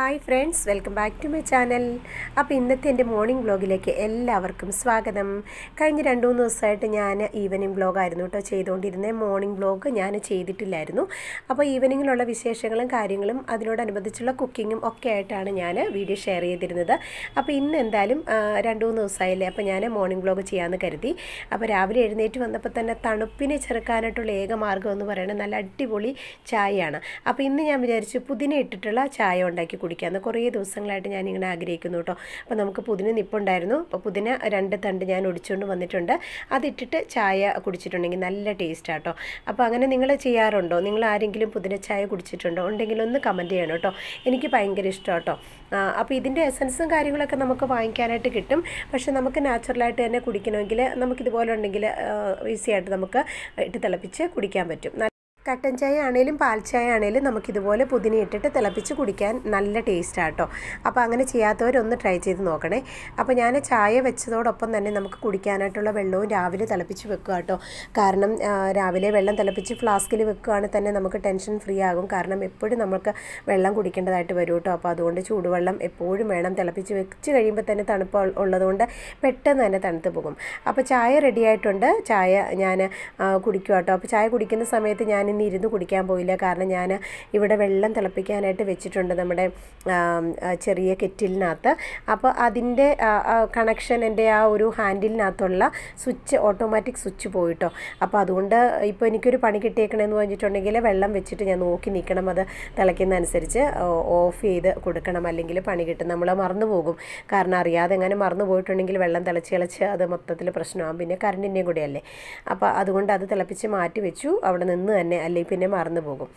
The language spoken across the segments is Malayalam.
hi friends welcome back to my channel അപ്പോൾ ഇന്നത്തെ എൻ്റെ മോർണിംഗ് വ്ലോഗിലേക്ക് എല്ലാവർക്കും സ്വാഗതം കഴിഞ്ഞ രണ്ട് മൂന്ന് ദിവസമായിട്ട് ഞാൻ ഈവനിങ് വ്ലോഗായിരുന്നു കേട്ടോ ചെയ്തുകൊണ്ടിരുന്നത് മോർണിംഗ് വ്ലോഗ് ഞാൻ ചെയ്തിട്ടില്ലായിരുന്നു അപ്പോൾ ഈവനിങ്ങിലുള്ള വിശേഷങ്ങളും കാര്യങ്ങളും അതിനോടനുബന്ധിച്ചുള്ള കുക്കിങ്ങും ഒക്കെ ആയിട്ടാണ് ഞാൻ വീഡിയോ ഷെയർ ചെയ്തിരുന്നത് അപ്പോൾ ഇന്ന് എന്തായാലും രണ്ട് മൂന്ന് ദിവസമായില്ലേ അപ്പോൾ ഞാൻ മോർണിംഗ് വ്ലോഗ് ചെയ്യാമെന്ന് കരുതി അപ്പോൾ രാവിലെ എഴുന്നേറ്റ് വന്നപ്പോൾ തന്നെ തണുപ്പിനെ ചെറുക്കാനായിട്ടുള്ള ഏക മാർഗ്ഗം എന്ന് പറയുന്നത് നല്ല അടിപൊളി ചായയാണ് അപ്പോൾ ഇന്ന് ഞാൻ വിചാരിച്ചു പുതിന ഇട്ടിട്ടുള്ള ചായ ഉണ്ടാക്കി എന്ന് കുറേ ദിവസങ്ങളായിട്ട് ഞാൻ ഇങ്ങനെ ആഗ്രഹിക്കുന്നു കേട്ടോ അപ്പോൾ നമുക്ക് പുതിന നിപ്പുണ്ടായിരുന്നു അപ്പോൾ പുതിന രണ്ട് തണ്ട് ഞാൻ ഒടിച്ചുകൊണ്ട് വന്നിട്ടുണ്ട് അതിട്ടിട്ട് ചായ കുടിച്ചിട്ടുണ്ടെങ്കിൽ നല്ല ടേസ്റ്റ് ആട്ടോ അപ്പോൾ അങ്ങനെ നിങ്ങൾ ചെയ്യാറുണ്ടോ നിങ്ങൾ ആരെങ്കിലും പുതിന ചായ കുടിച്ചിട്ടുണ്ടോ ഉണ്ടെങ്കിൽ ഒന്ന് കമൻറ്റ് ചെയ്യണം കേട്ടോ എനിക്ക് ഭയങ്കര ഇഷ്ടം കേട്ടോ അപ്പോൾ ഇതിൻ്റെ എസൻസും കാര്യങ്ങളൊക്കെ നമുക്ക് വാങ്ങിക്കാനായിട്ട് കിട്ടും പക്ഷേ നമുക്ക് നാച്ചുറലായിട്ട് തന്നെ കുടിക്കണമെങ്കിൽ നമുക്കിതുപോലെ ഉണ്ടെങ്കിൽ ഈസിയായിട്ട് നമുക്ക് ഇട്ട് തിളപ്പിച്ച് കുടിക്കാൻ പറ്റും കട്ടൻ ചായ ആണെങ്കിലും പാൽ ചായ ആണെങ്കിലും നമുക്കിതുപോലെ പുതിന ഇട്ടിട്ട് തിളപ്പിച്ച് കുടിക്കാൻ നല്ല ടേസ്റ്റാണ് കേട്ടോ അപ്പോൾ അങ്ങനെ ചെയ്യാത്തവരൊന്ന് ട്രൈ ചെയ്ത് നോക്കണേ അപ്പോൾ ഞാൻ ചായ വെച്ചതോടൊപ്പം തന്നെ നമുക്ക് കുടിക്കാനായിട്ടുള്ള വെള്ളവും രാവിലെ തിളപ്പിച്ച് വെക്കുക കേട്ടോ കാരണം രാവിലെ വെള്ളം തിളപ്പിച്ച് ഫ്ലാസ്കിൽ വെക്കുകയാണെങ്കിൽ തന്നെ നമുക്ക് ടെൻഷൻ ഫ്രീ ആകും കാരണം എപ്പോഴും നമുക്ക് വെള്ളം കുടിക്കേണ്ടതായിട്ട് വരും കേട്ടോ അപ്പോൾ അതുകൊണ്ട് ചൂടുവെള്ളം എപ്പോഴും വേണം തിളപ്പിച്ച് വെച്ച് കഴിയുമ്പോൾ തന്നെ തണുപ്പ് ഉള്ളതുകൊണ്ട് പെട്ടെന്ന് തന്നെ തണുത്ത് പോകും അപ്പോൾ ചായ റെഡി ആയിട്ടുണ്ട് ചായ ഞാൻ കുടിക്കുക കേട്ടോ അപ്പോൾ ചായ കുടിക്കുന്ന സമയത്ത് ഞാൻ ഇന്ന് ഇരുന്ന് കുടിക്കാൻ പോയില്ല കാരണം ഞാൻ ഇവിടെ വെള്ളം തിളപ്പിക്കാനായിട്ട് വെച്ചിട്ടുണ്ട് നമ്മുടെ ചെറിയ കെറ്റിലിനകത്ത് അപ്പോൾ അതിൻ്റെ കണക്ഷൻ എൻ്റെ ആ ഒരു ഹാൻഡിലിനകത്തുള്ള സ്വിച്ച് ഓട്ടോമാറ്റിക് സ്വിച്ച് പോയിട്ടോ അപ്പോൾ അതുകൊണ്ട് ഇപ്പോൾ എനിക്കൊരു പണി കിട്ടിയേക്കണമെന്ന് പറഞ്ഞിട്ടുണ്ടെങ്കിൽ വെള്ളം വെച്ചിട്ട് ഞാൻ നോക്കി നിൽക്കണം അത് തിളയ്ക്കുന്നതനുസരിച്ച് ഓഫ് ചെയ്ത് കൊടുക്കണം അല്ലെങ്കിൽ പണി കിട്ടും നമ്മൾ മറന്നു പോകും കാരണം അറിയാതെ എങ്ങനെ മറന്നു പോയിട്ടുണ്ടെങ്കിൽ വെള്ളം തിളച്ച് തിളച്ച് അത് മൊത്തത്തിൽ പ്രശ്നമാകും പിന്നെ കറണ്ടിൻ്റെയും കൂടെയല്ലേ അപ്പോൾ അതുകൊണ്ട് അത് തിളപ്പിച്ച് മാറ്റി വെച്ചു അവിടെ നിന്ന് തന്നെ അല്ലെങ്കിൽ പിന്നെ മറന്നു പോകും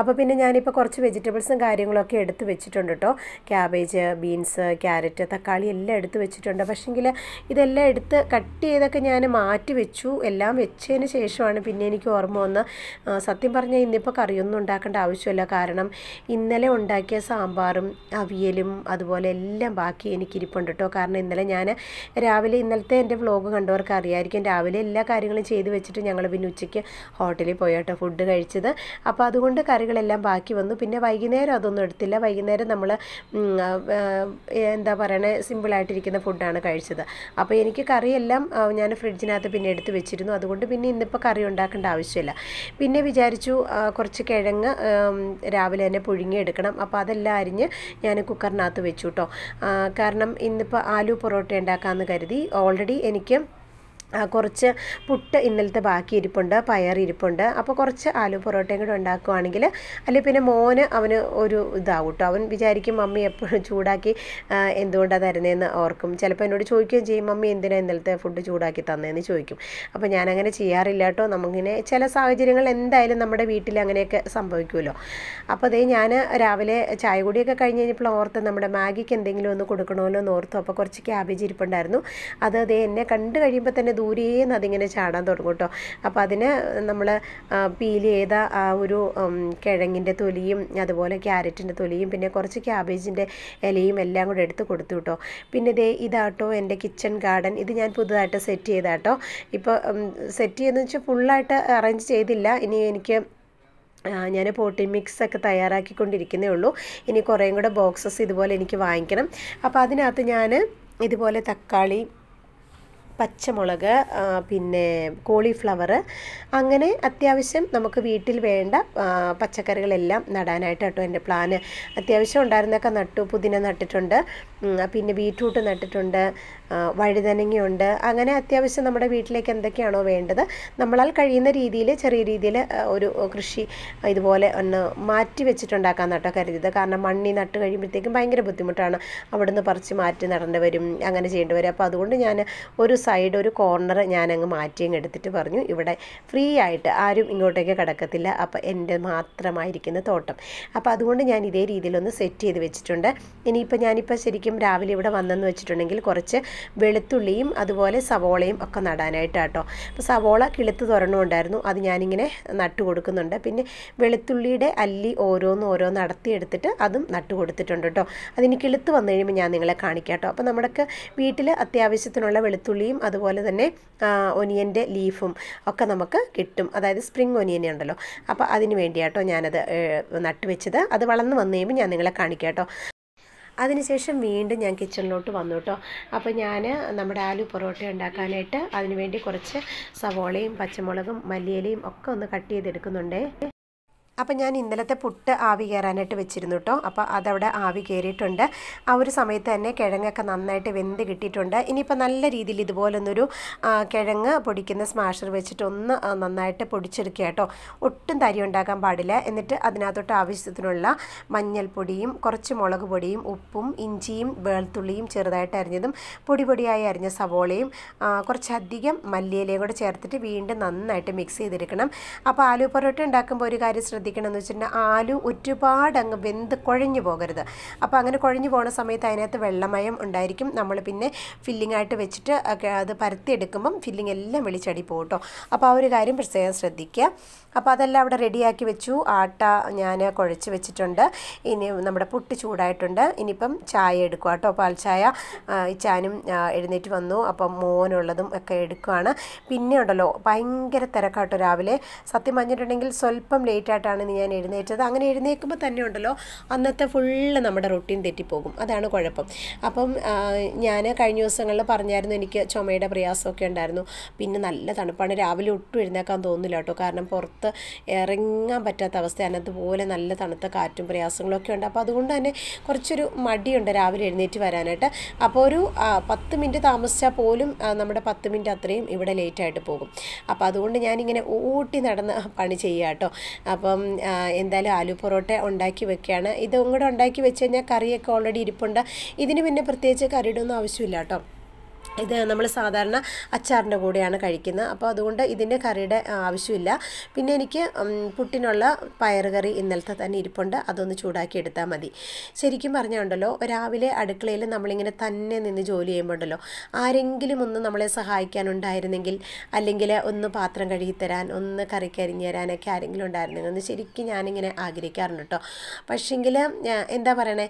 അപ്പോൾ പിന്നെ ഞാനിപ്പോൾ കുറച്ച് വെജിറ്റബിൾസും കാര്യങ്ങളൊക്കെ എടുത്ത് വെച്ചിട്ടുണ്ട് കേട്ടോ ക്യാബേജ് ബീൻസ് ക്യാരറ്റ് തക്കാളി എല്ലാം എടുത്ത് വെച്ചിട്ടുണ്ട് പക്ഷേങ്കിൽ ഇതെല്ലാം എടുത്ത് കട്ട് ചെയ്തൊക്കെ ഞാൻ മാറ്റി വെച്ചു എല്ലാം വെച്ചതിന് ശേഷമാണ് പിന്നെ എനിക്ക് ഓർമ്മ വന്ന് സത്യം പറഞ്ഞാൽ ഇന്നിപ്പോൾ കറിയൊന്നും ഉണ്ടാക്കേണ്ട ആവശ്യമില്ല കാരണം ഇന്നലെ ഉണ്ടാക്കിയ സാമ്പാറും അവിയലും അതുപോലെ എല്ലാം ബാക്കി എനിക്കിരിപ്പുണ്ട് കേട്ടോ കാരണം ഇന്നലെ ഞാൻ രാവിലെ ഇന്നലത്തെ എൻ്റെ വ്ളോഗ് കണ്ടവർക്ക് അറിയാമായിരിക്കും രാവിലെ എല്ലാ കാര്യങ്ങളും ചെയ്ത് വെച്ചിട്ട് ഞങ്ങൾ പിന്നെ ഉച്ചയ്ക്ക് ഹോട്ടലിൽ പോയി കേട്ടോ ഫുഡ് ഫുഡ് കഴിച്ചത് അപ്പോൾ അതുകൊണ്ട് കറികളെല്ലാം ബാക്കി വന്നു പിന്നെ വൈകുന്നേരം അതൊന്നും എടുത്തില്ല വൈകുന്നേരം നമ്മൾ എന്താ പറയണേ സിമ്പിളായിട്ടിരിക്കുന്ന ഫുഡാണ് കഴിച്ചത് അപ്പോൾ എനിക്ക് കറിയെല്ലാം ഞാൻ ഫ്രിഡ്ജിനകത്ത് പിന്നെ എടുത്ത് വെച്ചിരുന്നു അതുകൊണ്ട് പിന്നെ ഇന്നിപ്പോൾ കറി ഉണ്ടാക്കേണ്ട ആവശ്യമില്ല പിന്നെ വിചാരിച്ചു കുറച്ച് കിഴങ്ങ് രാവിലെ തന്നെ പുഴുങ്ങിയെടുക്കണം അപ്പോൾ അതെല്ലാം അരിഞ്ഞ് ഞാൻ കുക്കറിനകത്ത് വെച്ചു കേട്ടോ കാരണം ഇന്നിപ്പോൾ ആലു പൊറോട്ട ഉണ്ടാക്കാമെന്ന് കരുതി ഓൾറെഡി എനിക്ക് കുറച്ച് പുട്ട് ഇന്നലത്തെ ബാക്കി ഇരിപ്പുണ്ട് പയർ ഇരിപ്പുണ്ട് അപ്പോൾ കുറച്ച് ആലു പൊറോട്ടയും കൂടെ ഉണ്ടാക്കുവാണെങ്കിൽ അല്ലെങ്കിൽ പിന്നെ മോന് അവന് ഒരു ഇതാവും കേട്ടോ അവൻ വിചാരിക്കും മമ്മി എപ്പോഴും ചൂടാക്കി എന്തുകൊണ്ടാണ് തരുന്നതെന്ന് ഓർക്കും ചിലപ്പോൾ എന്നോട് ചോദിക്കുകയും ചെയ്യും മമ്മി എന്തിനാണ് ഇന്നലത്തെ ഫുഡ് ചൂടാക്കി തന്നതെന്ന് ചോദിക്കും അപ്പോൾ ഞാനങ്ങനെ ചെയ്യാറില്ല കേട്ടോ നമുക്കിങ്ങനെ ചില സാഹചര്യങ്ങൾ എന്തായാലും നമ്മുടെ വീട്ടിൽ അങ്ങനെയൊക്കെ സംഭവിക്കുമല്ലോ അപ്പോൾ അതേ ഞാൻ രാവിലെ ചായ കൂടിയൊക്കെ കഴിഞ്ഞ് കഴിഞ്ഞപ്പോൾ ഓർത്ത് നമ്മുടെ മാഗിക്ക് എന്തെങ്കിലും ഒന്ന് കൊടുക്കണമല്ലോ എന്ന് ഓർത്തു അപ്പോൾ കുറച്ച് ക്യാബേജ് ഇരിപ്പുണ്ടായിരുന്നു അത് അതേ എന്നെ കണ്ടു കഴിയുമ്പോൾ തന്നെ ദൂരേന്ന് അതിങ്ങനെ ചാടാൻ തുടങ്ങും കേട്ടോ അപ്പോൾ അതിന് നമ്മൾ പീൽ ചെയ്ത ആ ഒരു കിഴങ്ങിൻ്റെ തൊലിയും അതുപോലെ ക്യാരറ്റിൻ്റെ തൊലിയും പിന്നെ കുറച്ച് ക്യാബേജിൻ്റെ ഇലയും എല്ലാം കൂടെ എടുത്ത് കൊടുത്തു കേട്ടോ പിന്നെ ഇതേ ഇതാട്ടോ എൻ്റെ കിച്ചൺ ഗാർഡൻ ഇത് ഞാൻ പുതുതായിട്ട് സെറ്റ് ചെയ്താട്ടോ ഇപ്പോൾ സെറ്റ് ചെയ്യുന്നതെന്ന് വെച്ചാൽ ഫുള്ളായിട്ട് അറേഞ്ച് ചെയ്തില്ല ഇനി എനിക്ക് ഞാൻ പോട്ടി മിക്സ് ഒക്കെ തയ്യാറാക്കിക്കൊണ്ടിരിക്കുന്നേ ഉള്ളൂ ഇനി കുറേയും കൂടെ ബോക്സസ് ഇതുപോലെ എനിക്ക് വാങ്ങിക്കണം അപ്പോൾ അതിനകത്ത് ഞാൻ ഇതുപോലെ തക്കാളി പച്ചമുളക് പിന്നെ കോളിഫ്ലവർ അങ്ങനെ അത്യാവശ്യം നമുക്ക് വീട്ടിൽ വേണ്ട പച്ചക്കറികളെല്ലാം നടാനായിട്ട് കേട്ടോ എൻ്റെ പ്ലാന് അത്യാവശ്യം ഉണ്ടായിരുന്നൊക്കെ നട്ടു പുതിന നട്ടിട്ടുണ്ട് പിന്നെ ബീറ്റ്റൂട്ട് നട്ടിട്ടുണ്ട് വഴുതനങ്ങയുണ്ട് അങ്ങനെ അത്യാവശ്യം നമ്മുടെ വീട്ടിലേക്ക് എന്തൊക്കെയാണോ വേണ്ടത് നമ്മളാൽ കഴിയുന്ന രീതിയിൽ ചെറിയ രീതിയിൽ ഒരു കൃഷി ഇതുപോലെ ഒന്ന് മാറ്റി വെച്ചിട്ടുണ്ടാക്കാൻ നട്ടോ കരുതിയത് കാരണം മണ്ണി നട്ട് കഴിയുമ്പോഴത്തേക്കും ഭയങ്കര ബുദ്ധിമുട്ടാണ് അവിടുന്ന് പറിച്ച് മാറ്റി നടേണ്ടി വരും അങ്ങനെ ചെയ്യേണ്ടി വരും അപ്പോൾ അതുകൊണ്ട് ഞാൻ ഒരു സൈഡ് ഒരു കോർണർ ഞാനങ്ങ് അങ്ങ് എടുത്തിട്ട് പറഞ്ഞു ഇവിടെ ഫ്രീ ആയിട്ട് ആരും ഇങ്ങോട്ടേക്ക് കിടക്കത്തില്ല അപ്പോൾ എൻ്റെ മാത്രമായിരിക്കുന്ന തോട്ടം അപ്പോൾ അതുകൊണ്ട് ഞാൻ ഇതേ രീതിയിലൊന്ന് സെറ്റ് ചെയ്ത് വെച്ചിട്ടുണ്ട് ഇനിയിപ്പോൾ ഞാനിപ്പോൾ ശരിക്കും രാവിലെ ഇവിടെ വന്നെന്ന് വെച്ചിട്ടുണ്ടെങ്കിൽ കുറച്ച് വെളുത്തുള്ളിയും അതുപോലെ സവോളയും ഒക്കെ നടാനായിട്ടാട്ടോ അപ്പോൾ സവോള കിളുത്ത് തുറന്നുകൊണ്ടായിരുന്നു അത് ഞാനിങ്ങനെ നട്ടു കൊടുക്കുന്നുണ്ട് പിന്നെ വെളുത്തുള്ളിയുടെ അല്ലി ഓരോന്ന് ഓരോന്ന് നടത്തിയെടുത്തിട്ട് അതും നട്ടു കൊടുത്തിട്ടുണ്ട് കേട്ടോ അതിന് കിളുത്ത് വന്നു കഴിയുമ്പോൾ ഞാൻ നിങ്ങളെ കാണിക്കാം കേട്ടോ അപ്പോൾ നമ്മുടെ വീട്ടിൽ അത്യാവശ്യത്തിനുള്ള വെളുത്തുള്ളിയും അതുപോലെ തന്നെ ഒനിയൻ്റെ ലീഫും ഒക്കെ നമുക്ക് കിട്ടും അതായത് സ്പ്രിങ് ഒനിയനെ ഉണ്ടല്ലോ അപ്പോൾ അതിന് വേണ്ടിയാട്ടോ ഞാനത് നട്ടുവെച്ചത് അത് വളർന്ന് വന്നു കഴിയുമ്പോൾ ഞാൻ നിങ്ങളെ കാണിക്കാം കേട്ടോ അതിനുശേഷം വീണ്ടും ഞാൻ കിച്ചണിലോട്ട് വന്നു കേട്ടോ അപ്പോൾ ഞാൻ നമ്മുടെ ആലു പൊറോട്ട ഉണ്ടാക്കാനായിട്ട് അതിനുവേണ്ടി കുറച്ച് സവോളയും പച്ചമുളകും മല്ലിയിലയും ഒക്കെ ഒന്ന് കട്ട് ചെയ്തെടുക്കുന്നുണ്ടേ അപ്പം ഞാൻ ഇന്നലത്തെ പുട്ട് ആവി കയറാനായിട്ട് വെച്ചിരുന്നു കേട്ടോ അപ്പോൾ അതവിടെ ആവി കയറിയിട്ടുണ്ട് ആ ഒരു സമയത്ത് തന്നെ കിഴങ്ങൊക്കെ നന്നായിട്ട് വെന്ത് കിട്ടിയിട്ടുണ്ട് ഇനിയിപ്പോൾ നല്ല രീതിയിൽ ഇതുപോലൊന്നൊരു കിഴങ്ങ് പൊടിക്കുന്ന സ്മാഷർ വെച്ചിട്ട് ഒന്ന് നന്നായിട്ട് പൊടിച്ചെടുക്കുക കേട്ടോ ഒട്ടും തരി ഉണ്ടാക്കാൻ പാടില്ല എന്നിട്ട് അതിനകത്തോട്ട് ആവശ്യത്തിനുള്ള മഞ്ഞൾപ്പൊടിയും കുറച്ച് മുളക് പൊടിയും ഉപ്പും ഇഞ്ചിയും വെളുത്തുള്ളിയും ചെറുതായിട്ട് അരിഞ്ഞതും പൊടി പൊടിയായി അരിഞ്ഞ സവോളയും കുറച്ചധികം മല്ലിയിലയും കൂടെ ചേർത്തിട്ട് വീണ്ടും നന്നായിട്ട് മിക്സ് ചെയ്തെടുക്കണം അപ്പോൾ ആലു പൊറോട്ട ഉണ്ടാക്കുമ്പോൾ ഒരു കാര്യം ശ്രദ്ധിക്കുക എന്ന് വെച്ചിട്ടുണ്ടെങ്കിൽ ആലു ഒരുപാട് അങ്ങ് വെന്ത് കുഴഞ്ഞു പോകരുത് അപ്പോൾ അങ്ങനെ കുഴഞ്ഞു പോകുന്ന സമയത്ത് അതിനകത്ത് വെള്ളമയം ഉണ്ടായിരിക്കും നമ്മൾ പിന്നെ ഫില്ലിംഗ് ആയിട്ട് വെച്ചിട്ട് അത് പരത്തിയെടുക്കുമ്പം ഫില്ലിംഗ് എല്ലാം വിളിച്ചടി പോകും കേട്ടോ അപ്പോൾ ആ ഒരു കാര്യം പ്രത്യേകം ശ്രദ്ധിക്കുക അപ്പോൾ അതെല്ലാം അവിടെ റെഡിയാക്കി വെച്ചു ആട്ട ഞാൻ കുഴച്ച് വെച്ചിട്ടുണ്ട് ഇനി നമ്മുടെ പുട്ട് ചൂടായിട്ടുണ്ട് ഇനിയിപ്പം ചായ എടുക്കുക കേട്ടോ പാൽച്ചായ ഇച്ചാനും എഴുന്നേറ്റ് വന്നു അപ്പം മോനുള്ളതും ഒക്കെ എടുക്കുകയാണ് പിന്നെ ഉണ്ടല്ലോ ഭയങ്കര തിരക്കാട്ടോ രാവിലെ സത്യം പറഞ്ഞിട്ടുണ്ടെങ്കിൽ സ്വല്പം ലേറ്റായിട്ടാണ് വെച്ചിട്ടാണ് ഞാൻ എഴുന്നേറ്റത് അങ്ങനെ എഴുന്നേൽക്കുമ്പോൾ തന്നെ ഉണ്ടല്ലോ അന്നത്തെ ഫുള്ള് നമ്മുടെ റൊട്ടീൻ തെറ്റിപ്പോകും അതാണ് കുഴപ്പം അപ്പം ഞാൻ കഴിഞ്ഞ ദിവസങ്ങളിൽ പറഞ്ഞായിരുന്നു എനിക്ക് ചുമയുടെ പ്രയാസമൊക്കെ ഉണ്ടായിരുന്നു പിന്നെ നല്ല തണുപ്പാണ് രാവിലെ ഒട്ടും എഴുന്നേക്കാൻ തോന്നില്ല കേട്ടോ കാരണം പുറത്ത് ഇറങ്ങാൻ പറ്റാത്ത അവസ്ഥയാണ് അതുപോലെ നല്ല തണുത്ത കാറ്റും പ്രയാസങ്ങളൊക്കെ ഉണ്ട് അപ്പോൾ അതുകൊണ്ട് തന്നെ കുറച്ചൊരു മടിയുണ്ട് രാവിലെ എഴുന്നേറ്റ് വരാനായിട്ട് അപ്പോൾ ഒരു പത്ത് മിനിറ്റ് താമസിച്ചാൽ പോലും നമ്മുടെ പത്ത് മിനിറ്റ് അത്രയും ഇവിടെ ലേറ്റായിട്ട് പോകും അപ്പോൾ അതുകൊണ്ട് ഞാനിങ്ങനെ ഊട്ടി നടന്ന് പണി ചെയ്യാം കേട്ടോ അപ്പം അപ്പം എന്തായാലും ആലു പൊറോട്ട ഉണ്ടാക്കി വെക്കുകയാണ് ഇതും കൂടെ ഉണ്ടാക്കി വെച്ച് കഴിഞ്ഞാൽ കറിയൊക്കെ ഓൾറെഡി ഇരിപ്പുണ്ട് ഇതിന് പിന്നെ പ്രത്യേകിച്ച് കറിയുടെ ഒന്നും ആവശ്യമില്ല കേട്ടോ ഇത് നമ്മൾ സാധാരണ അച്ചാറിൻ്റെ കൂടെയാണ് കഴിക്കുന്നത് അപ്പോൾ അതുകൊണ്ട് ഇതിൻ്റെ കറിയുടെ ആവശ്യമില്ല പിന്നെ എനിക്ക് പുട്ടിനുള്ള പയറുകറി ഇന്നലത്തെ തന്നെ ഇരിപ്പുണ്ട് അതൊന്ന് ചൂടാക്കി എടുത്താൽ മതി ശരിക്കും പറഞ്ഞുണ്ടല്ലോ രാവിലെ അടുക്കളയിൽ നമ്മളിങ്ങനെ തന്നെ നിന്ന് ജോലി ചെയ്യുമ്പോണ്ടല്ലോ ആരെങ്കിലും ഒന്ന് നമ്മളെ സഹായിക്കാനുണ്ടായിരുന്നെങ്കിൽ അല്ലെങ്കിൽ ഒന്ന് പാത്രം കഴുകി തരാൻ ഒന്ന് കറി കരിഞ്ഞു തരാനൊക്കെ ആരെങ്കിലും ഉണ്ടായിരുന്നെങ്കിൽ ഒന്ന് ശരിക്കും ഞാനിങ്ങനെ ആഗ്രഹിക്കാറുണ്ട് കേട്ടോ പക്ഷേങ്കിൽ എന്താ പറയണേ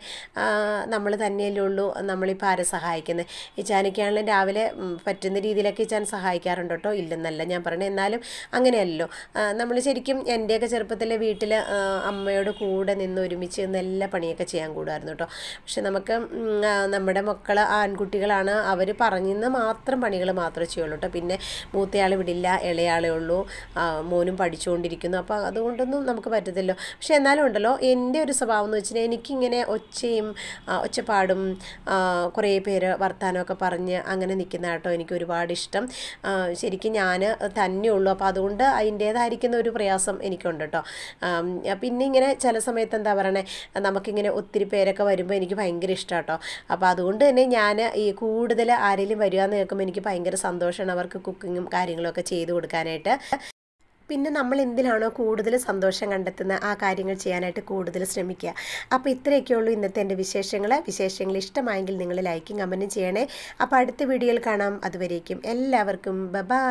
നമ്മൾ തന്നെയല്ലേ ഉള്ളൂ നമ്മളിപ്പോൾ ആരെ സഹായിക്കുന്നത് ഈ ചാനക്കാണെങ്കിലും രാവിലെ പറ്റുന്ന രീതിയിലൊക്കെ ഞാൻ സഹായിക്കാറുണ്ട് കേട്ടോ ഇല്ലെന്നല്ല ഞാൻ പറഞ്ഞത് എന്നാലും അങ്ങനെയല്ലോ നമ്മൾ ശരിക്കും എൻ്റെയൊക്കെ ചെറുപ്പത്തിലെ വീട്ടിൽ അമ്മയോട് കൂടെ നിന്ന് ഒരുമിച്ച് നല്ല പണിയൊക്കെ ചെയ്യാൻ കൂടുമായിരുന്നു കേട്ടോ പക്ഷെ നമുക്ക് നമ്മുടെ മക്കൾ ആൺകുട്ടികളാണ് അവർ പറഞ്ഞിരുന്ന മാത്രം പണികൾ മാത്രമേ ചെയ്യുള്ളൂ കേട്ടോ പിന്നെ മൂത്തയാൾ വിടില്ല ഇളയാളേ ഉള്ളൂ മോനും പഠിച്ചുകൊണ്ടിരിക്കുന്നു അപ്പോൾ അതുകൊണ്ടൊന്നും നമുക്ക് പറ്റത്തില്ലോ പക്ഷെ എന്നാലും ഉണ്ടല്ലോ എൻ്റെ ഒരു സ്വഭാവം എന്ന് വെച്ചാൽ എനിക്കിങ്ങനെ ഒച്ചയും ഒച്ചപ്പാടും കുറേ പേര് വർത്തമാനമൊക്കെ പറഞ്ഞ് അങ്ങനെ അങ്ങനെ നിൽക്കുന്ന കേട്ടോ എനിക്ക് ഒരുപാട് ഇഷ്ടം ശരിക്കും ഞാൻ തന്നെയുള്ളൂ അപ്പോൾ അതുകൊണ്ട് അതിൻ്റേതായിരിക്കുന്ന ഒരു പ്രയാസം എനിക്കുണ്ട് കേട്ടോ പിന്നെ ഇങ്ങനെ ചില സമയത്ത് എന്താ പറയണേ നമുക്കിങ്ങനെ ഒത്തിരി പേരൊക്കെ വരുമ്പോൾ എനിക്ക് ഭയങ്കര ഇഷ്ടം കേട്ടോ അപ്പോൾ അതുകൊണ്ട് തന്നെ ഞാൻ ഈ കൂടുതൽ ആരെങ്കിലും വരിക എന്ന് കേൾക്കുമ്പോൾ എനിക്ക് ഭയങ്കര സന്തോഷമാണ് അവർക്ക് കുക്കിങ്ങും കാര്യങ്ങളൊക്കെ ചെയ്ത് കൊടുക്കാനായിട്ട് പിന്നെ നമ്മൾ എന്തിനാണോ കൂടുതൽ സന്തോഷം കണ്ടെത്തുന്ന ആ കാര്യങ്ങൾ ചെയ്യാനായിട്ട് കൂടുതൽ ശ്രമിക്കുക അപ്പോൾ ഉള്ളൂ ഇന്നത്തെ എൻ്റെ വിശേഷങ്ങൾ വിശേഷങ്ങൾ ഇഷ്ടമായെങ്കിൽ നിങ്ങൾ ലൈക്കും കമൻറ്റും ചെയ്യണേ അപ്പോൾ അടുത്ത വീഡിയോയിൽ കാണാം അതുവരേക്കും എല്ലാവർക്കും ബബാ